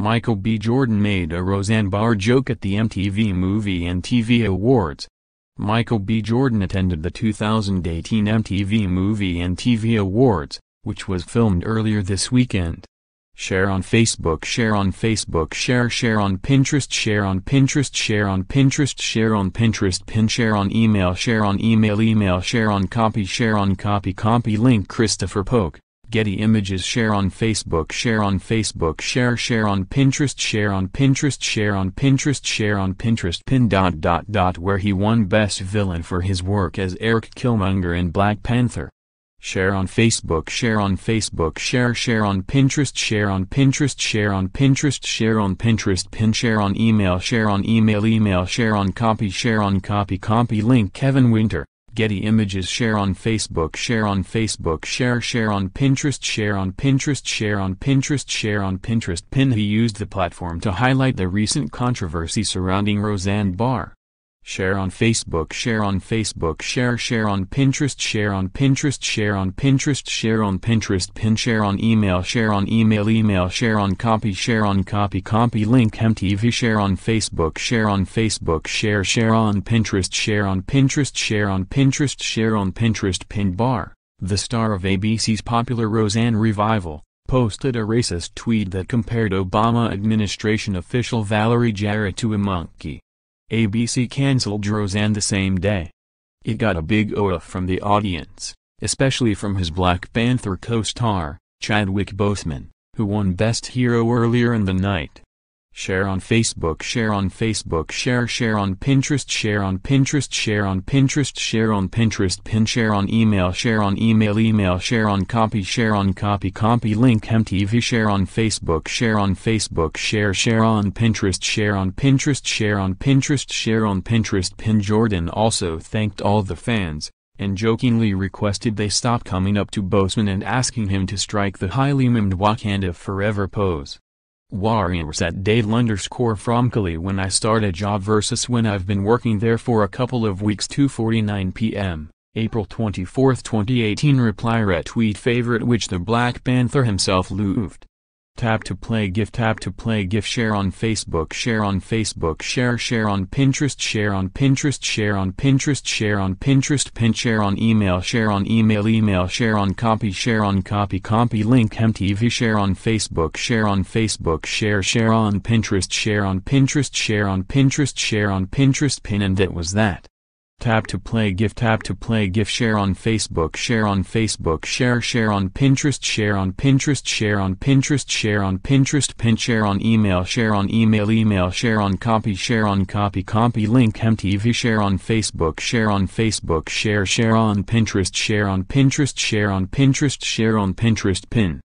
Michael B. Jordan made a Roseanne Barr joke at the MTV Movie and TV Awards. Michael B. Jordan attended the 2018 MTV Movie and TV Awards, which was filmed earlier this weekend. Share on Facebook, share on Facebook, share, share on Pinterest, share on Pinterest, share on Pinterest, share on Pinterest, pin, share on email, share on email, email, share on copy, share on copy, copy link Christopher Polk. Getty Images share on Facebook share on Facebook share share on Pinterest share on Pinterest share on Pinterest share on Pinterest pin dot dot dot where he won best villain for his work as Eric Killmonger in Black Panther share on Facebook share on Facebook share share on Pinterest share on Pinterest share on Pinterest share on Pinterest pin share on email share on email email share on copy share on copy copy link Kevin Winter Getty Images share on Facebook share on Facebook share share on Pinterest share on Pinterest share on Pinterest share on Pinterest pin he used the platform to highlight the recent controversy surrounding Roseanne Barr. Share on Facebook, share on Facebook, share, share on Pinterest, share on Pinterest, share on Pinterest, share on Pinterest, pin, share on email, share on email, email, share on copy, share on copy, copy, link, MTV, share on Facebook, share on Facebook, share, share on Pinterest, share on Pinterest, share on Pinterest, share on Pinterest, pin bar, the star of ABC's popular Roseanne revival posted a racist tweet that compared Obama administration official Valerie Jarrett to a monkey. ABC cancelled Roseanne the same day. It got a big oof from the audience, especially from his Black Panther co-star, Chadwick Boseman, who won Best Hero earlier in the night. Share on Facebook, share on Facebook, share, share on Pinterest, share on Pinterest, share on Pinterest, share on Pinterest, pin, share on email, share on email, email, share on copy, share on copy, copy, link, MTV, share on Facebook, share on Facebook, share, share on Pinterest, share on Pinterest, share on Pinterest, share on Pinterest, pin. Jordan also thanked all the fans, and jokingly requested they stop coming up to Boseman and asking him to strike the highly memed Wakanda Forever pose. Warriors at Dave underscore Fromkali when I start a job versus when I've been working there for a couple of weeks 2.49 p.m., April 24, 2018 Reply retweet favorite which the Black Panther himself loved. Tap to play GIF Tap to play GIF Share on Facebook Share on Facebook Share Share on Pinterest Share on Pinterest Share on Pinterest Share on Pinterest Pin Share on email Share on email Email Share on copy Share on copy Copy link MTV Share on Facebook Share on Facebook Share Share on Pinterest Share on Pinterest Share on Pinterest Share on Pinterest Pin and that was that. Tap to play GIF Tap to play GIF Share on Facebook Share on Facebook Share Share on Pinterest Share on Pinterest Share on Pinterest Share on Pinterest Pin Share on email Share on email Email Share on copy Share on copy Copy link MTV Share on Facebook Share on Facebook Share Share on Pinterest Share on Pinterest Share on Pinterest Share on Pinterest Pin